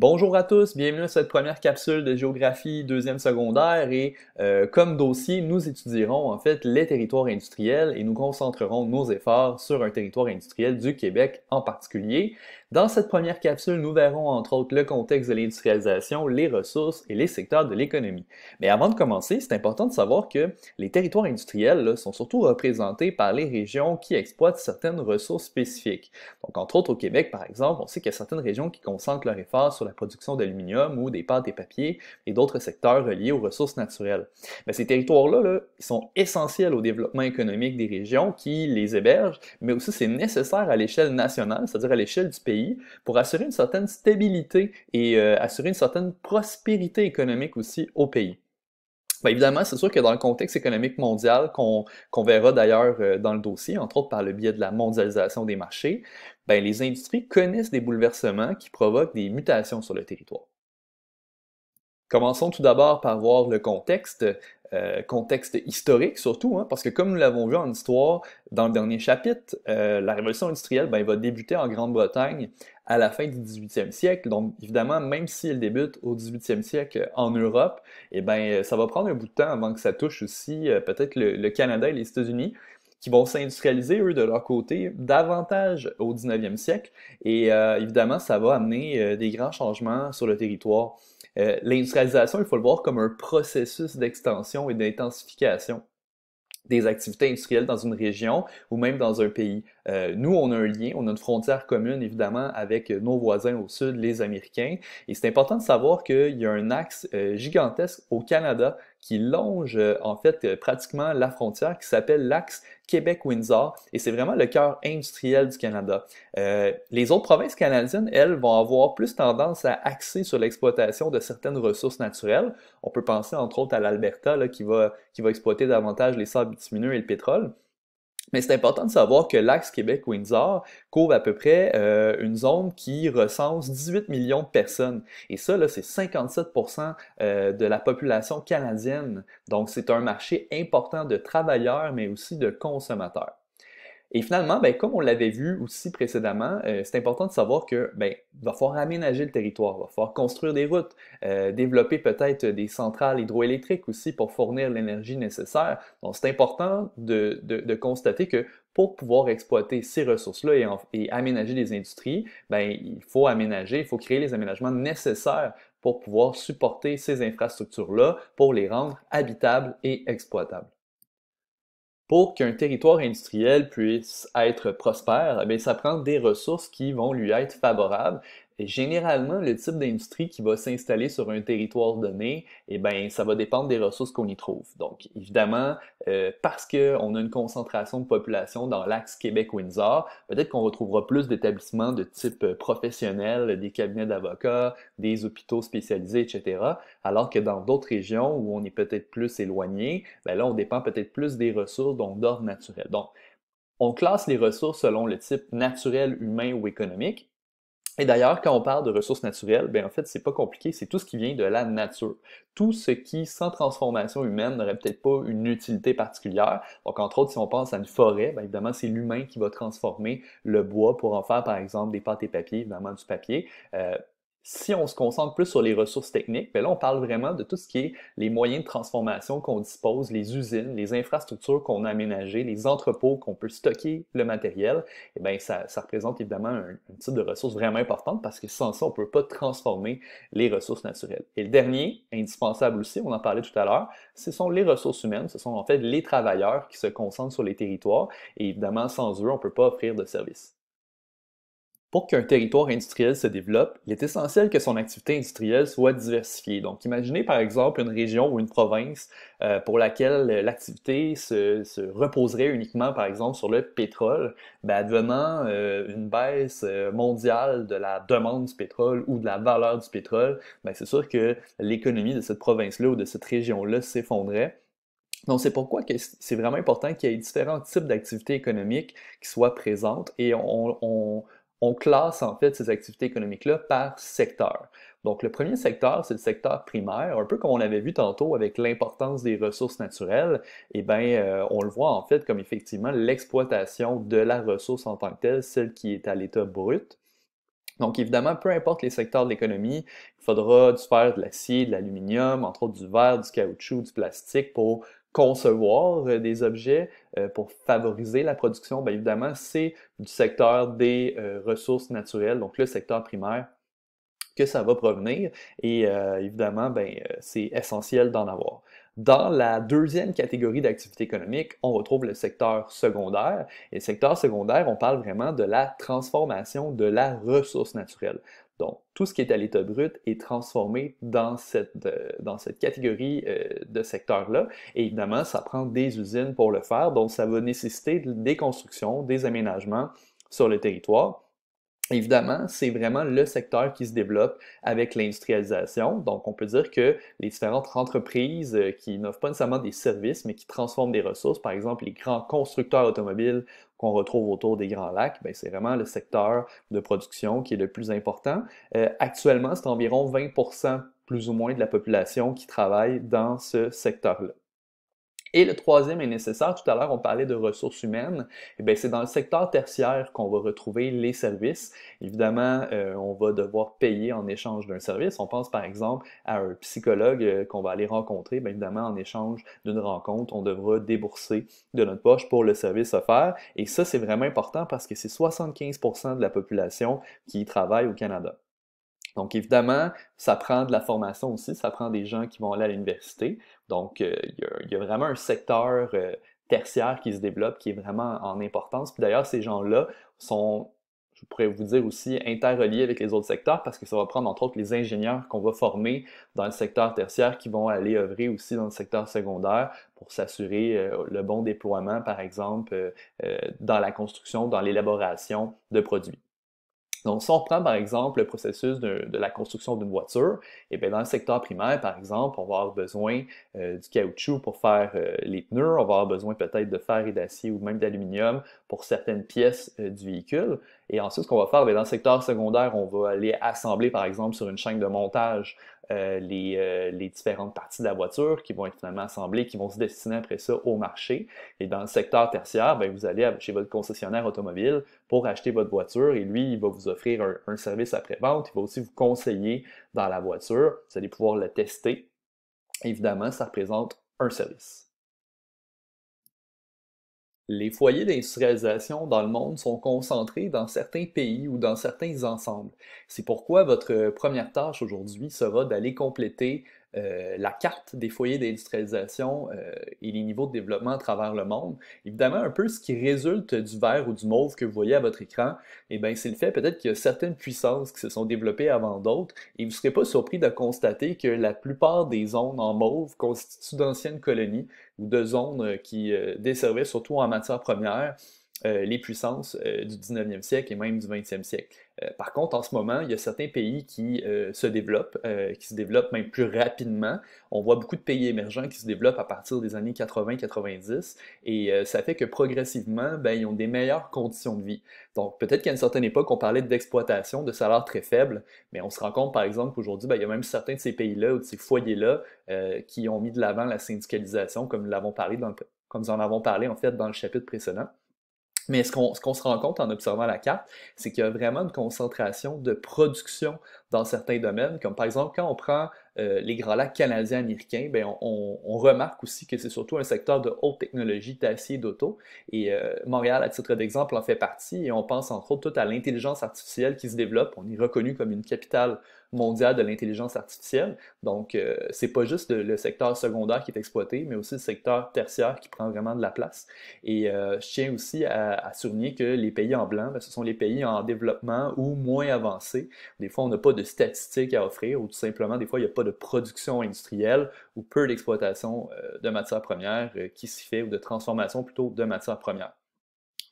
Bonjour à tous, bienvenue à cette première capsule de géographie deuxième secondaire et euh, comme dossier, nous étudierons en fait les territoires industriels et nous concentrerons nos efforts sur un territoire industriel du Québec en particulier. Dans cette première capsule, nous verrons entre autres le contexte de l'industrialisation, les ressources et les secteurs de l'économie. Mais avant de commencer, c'est important de savoir que les territoires industriels sont surtout représentés par les régions qui exploitent certaines ressources spécifiques. Donc entre autres au Québec par exemple, on sait qu'il y a certaines régions qui concentrent leur effort sur la production d'aluminium ou des pâtes et papiers et d'autres secteurs reliés aux ressources naturelles. Mais ces territoires-là sont essentiels au développement économique des régions qui les hébergent, mais aussi c'est nécessaire à l'échelle nationale, c'est-à-dire à l'échelle du pays pour assurer une certaine stabilité et euh, assurer une certaine prospérité économique aussi au pays. Ben, évidemment, c'est sûr que dans le contexte économique mondial, qu'on verra d'ailleurs euh, dans le dossier, entre autres par le biais de la mondialisation des marchés, ben, les industries connaissent des bouleversements qui provoquent des mutations sur le territoire. Commençons tout d'abord par voir le contexte, euh, contexte historique surtout, hein, parce que comme nous l'avons vu en histoire dans le dernier chapitre, euh, la révolution industrielle ben, va débuter en Grande-Bretagne à la fin du 18e siècle. Donc évidemment, même si elle débute au 18e siècle en Europe, eh ben, ça va prendre un bout de temps avant que ça touche aussi euh, peut-être le Canada et les États-Unis qui vont s'industrialiser, eux, de leur côté, davantage au 19e siècle. Et euh, évidemment, ça va amener euh, des grands changements sur le territoire. Euh, l'industrialisation, il faut le voir comme un processus d'extension et d'intensification des activités industrielles dans une région ou même dans un pays. Euh, nous, on a un lien, on a une frontière commune, évidemment, avec nos voisins au sud, les Américains. Et c'est important de savoir qu'il y a un axe euh, gigantesque au Canada qui longe euh, en fait pratiquement la frontière qui s'appelle l'axe Québec-Windsor et c'est vraiment le cœur industriel du Canada. les autres provinces canadiennes, elles, vont avoir plus tendance à axer sur l'exploitation de certaines ressources naturelles. On peut penser entre autres à l'Alberta qui va, qui va exploiter davantage les sables bitumineux et le pétrole. Mais c'est important de savoir que l'axe Québec-Windsor couvre à peu près euh, une zone qui recense 18 millions de personnes. Et ça, c'est 57 euh, de la population canadienne. Donc, c'est un marché important de travailleurs, mais aussi de consommateurs. Et finalement, ben, comme on l'avait vu aussi précédemment, euh, c'est important de savoir que ben, il va falloir aménager le territoire, il va falloir construire des routes, euh, développer peut-être des centrales hydroélectriques aussi pour fournir l'énergie nécessaire. Donc, c'est important de, de, constater que pour pouvoir exploiter ces ressources-là et, aménager les industries, ben, il faut aménager, il faut créer les aménagements nécessaires pour pouvoir supporter ces infrastructures-là, pour les rendre habitables et exploitables pour qu'un territoire industriel puisse être prospère, ben ça prend des ressources qui vont lui être favorables généralement, le type d'industrie qui va s'installer sur un territoire donné, eh bien, ça va dépendre des ressources qu'on y trouve. Donc, évidemment, euh, parce qu'on a une concentration de population dans l'axe Québec-Windsor, peut-être qu'on retrouvera plus d'établissements de type euh, professionnel, des cabinets d'avocats, des hôpitaux spécialisés, etc. Alors que dans d'autres régions où on est peut-être plus éloigné, ben là, on dépend peut-être plus des ressources, donc d'or naturel. Donc, on classe les ressources selon le type naturel, humain ou économique. Et d'ailleurs, quand on parle de ressources naturelles, ben en fait, c'est pas compliqué, c'est tout ce qui vient de la nature. Tout ce qui, sans transformation humaine, n'aurait peut-être pas une utilité particulière. Donc, entre autres, si on pense à une forêt, ben évidemment, c'est l'humain qui va transformer le bois pour en faire, par exemple, des pâtes et papier, évidemment du papier. Euh, si on se concentre plus sur les ressources techniques, ben là, on parle vraiment de tout ce qui est les moyens de transformation qu'on dispose, les usines, les infrastructures qu'on a aménagées, les entrepôts qu'on peut stocker le matériel. Et eh bien, ça, représente évidemment un, type de ressources vraiment importante parce que sans ça, on ne peut pas transformer les ressources naturelles. Et le dernier, indispensable aussi, on en parlait tout à l'heure, ce sont les ressources humaines. Ce sont en fait les travailleurs qui se concentrent sur les territoires. Et évidemment, sans eux, on ne peut pas offrir de services. Pour qu'un territoire industriel se développe, il est essentiel que son activité industrielle soit diversifiée. Donc, imaginez par exemple une région ou une province euh, pour laquelle euh, l'activité se, reposerait uniquement, par exemple, sur le pétrole, ben, euh, une baisse mondiale de la demande du pétrole ou de la valeur du pétrole, ben, c'est sûr que l'économie de cette province-là ou de cette région-là s'effondrerait. Donc, c'est pourquoi c'est vraiment important qu'il y ait différents types d'activités économiques qui soient présentes et on on classe en fait ces activités économiques-là par secteur. Donc le premier secteur, c'est le secteur primaire, un peu comme on avait vu tantôt avec l'importance des ressources naturelles, et eh bien euh, on le voit en fait comme effectivement l'exploitation de la ressource en tant que telle, celle qui est à l'état brut. Donc évidemment, peu importe les secteurs de l'économie, il faudra du fer, de l'acier, de l'aluminium, entre autres du verre, du caoutchouc, du plastique pour concevoir euh, des objets euh, pour favoriser la production, bien évidemment, c'est du secteur des euh, ressources naturelles, donc le secteur primaire que ça va provenir. Et évidemment, ben, c'est essentiel d'en avoir. Dans la deuxième catégorie d'activité économique, on retrouve le secteur secondaire. Et secteur secondaire, on parle vraiment de la transformation de la ressource naturelle. Donc, tout ce qui est à l'état brut est transformé dans cette, euh, dans cette catégorie euh, de secteur-là. évidemment, ça prend des usines pour le faire, donc ça va nécessiter des constructions, des aménagements sur le territoire. Évidemment, c'est vraiment le secteur qui se développe avec l'industrialisation. Donc, on peut dire que les différentes entreprises euh, qui n'offrent pas nécessairement des services, mais qui transforment des ressources, par exemple les grands constructeurs automobiles qu'on retrouve autour des Grands Lacs, ben, c'est vraiment le secteur de production qui est le plus important. Euh, actuellement, c'est environ 20 plus ou moins de la population qui travaille dans ce secteur-là. Et le troisième est nécessaire. Tout à l'heure, on parlait de ressources humaines. Eh bien, c'est dans le secteur tertiaire qu'on va retrouver les services. Évidemment, euh, on va devoir payer en échange d'un service. On pense par exemple à un psychologue euh, qu'on va aller rencontrer. évidemment, en échange d'une rencontre, on devra débourser de notre poche pour le service offert. Et ça, c'est vraiment important parce que c'est 75% de la population qui travaille au Canada. Donc, évidemment, ça prend de la formation aussi, ça prend des gens qui vont aller à l'université. Donc, euh, il y, a vraiment un secteur euh, tertiaire qui se développe, qui est vraiment en importance. Puis d'ailleurs, ces gens-là sont, je pourrais vous dire aussi, interreliés avec les autres secteurs parce que ça va prendre, entre autres, les ingénieurs qu'on va former dans le secteur tertiaire qui vont aller œuvrer aussi dans le secteur secondaire pour s'assurer euh, le bon déploiement, par exemple, dans la construction, dans l'élaboration de produits. Donc, si on prend par exemple le processus de, la construction d'une voiture, et eh bien dans le secteur primaire, par exemple, on va avoir besoin euh, du caoutchouc pour faire euh, les pneus, on va avoir besoin peut-être de fer et d'acier ou même d'aluminium pour certaines pièces euh, du véhicule. Et ensuite, ce qu'on va faire, dans le secteur secondaire, on va aller assembler par exemple sur une chaîne de montage euh, euh, les, différentes parties de la voiture qui vont être finalement assemblées, qui vont se destiner après ça au marché. Et dans le secteur tertiaire, ben, vous allez chez votre concessionnaire automobile pour acheter votre voiture et lui, il va vous offrir un, un service après-vente. Il va aussi vous conseiller dans la voiture. Vous allez pouvoir la tester. Évidemment, ça représente un service les foyers d'industrialisation dans le monde sont concentrés dans certains pays ou dans certains ensembles. C'est pourquoi votre première tâche aujourd'hui sera d'aller compléter euh, la carte des foyers d'industrialisation euh, et les niveaux de développement à travers le monde. Évidemment, un peu ce qui résulte du vert ou du mauve que vous voyez à votre écran, eh bien, c'est le fait peut-être qu'il y a certaines puissances qui se sont développées avant d'autres, et vous ne serez pas surpris de constater que la plupart des zones en mauve constituent d'anciennes colonies ou de zones euh, qui desservaient surtout en matière première. Euh, les puissances euh, du 19e siècle et même du 20e siècle. Euh, par contre, en ce moment, il y a certains pays qui se développent, qui se développent même plus rapidement. On voit beaucoup de pays émergents qui se développent à partir des années 80-90 et ça fait que progressivement, ben, ils ont des meilleures conditions de vie. Donc peut-être qu'à une certaine époque, on parlait d'exploitation, de salaires très faibles, mais on se rend compte par exemple qu'aujourd'hui, ben, il y a même certains de ces pays-là ou de ces foyers-là qui ont mis de l'avant la syndicalisation, comme nous l'avons parlé dans le, comme nous en avons parlé en fait dans le chapitre précédent. Mais ce qu'on se rend compte en observant la carte, c'est qu'il y a vraiment une concentration de production dans certains domaines, comme par exemple quand on prend euh, les grands lacs canadiens américains, ben on, remarque aussi que c'est surtout un secteur de haute technologie, d'acier, d'auto. Et euh, Montréal, à titre d'exemple, en fait partie. Et on pense entre autres tout à l'intelligence artificielle qui se développe. On est reconnu comme une capitale mondiale de l'intelligence artificielle. Donc, euh, c'est pas juste le, secteur secondaire qui est exploité, mais aussi le secteur tertiaire qui prend vraiment de la place. Et je tiens aussi à, à, souligner que les pays en blanc, ben, ce sont les pays en développement ou moins avancés. Des fois, on n'a pas de statistiques à offrir ou tout simplement, des fois, il n'y a pas de de production industrielle ou peu d'exploitation euh, de matières premières euh, qui s'y fait ou de transformation plutôt de matières premières.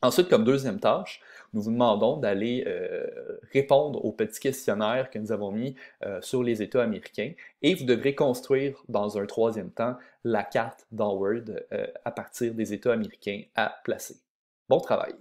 Ensuite, comme deuxième tâche, nous vous demandons d'aller euh, répondre aux petits questionnaires que nous avons mis sur les États américains et vous devrez construire dans un troisième temps la carte dans à partir des États américains à placer. Bon travail!